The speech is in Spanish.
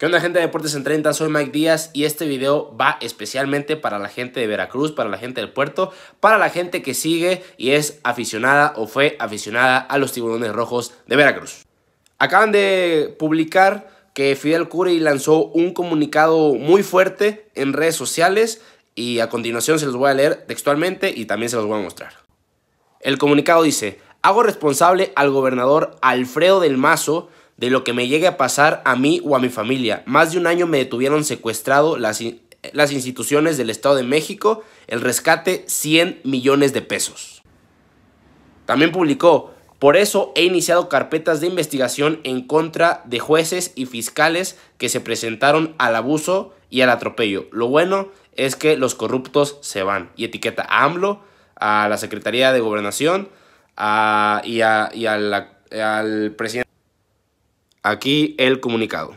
¿Qué onda gente de Deportes en 30? Soy Mike Díaz y este video va especialmente para la gente de Veracruz, para la gente del puerto, para la gente que sigue y es aficionada o fue aficionada a los tiburones rojos de Veracruz. Acaban de publicar que Fidel Curi lanzó un comunicado muy fuerte en redes sociales y a continuación se los voy a leer textualmente y también se los voy a mostrar. El comunicado dice, hago responsable al gobernador Alfredo del Mazo de lo que me llegue a pasar a mí o a mi familia. Más de un año me detuvieron secuestrado las, las instituciones del Estado de México, el rescate 100 millones de pesos. También publicó, por eso he iniciado carpetas de investigación en contra de jueces y fiscales que se presentaron al abuso y al atropello. Lo bueno es que los corruptos se van. Y etiqueta a AMLO, a la Secretaría de Gobernación y, a, al presidente. Aquí el comunicado.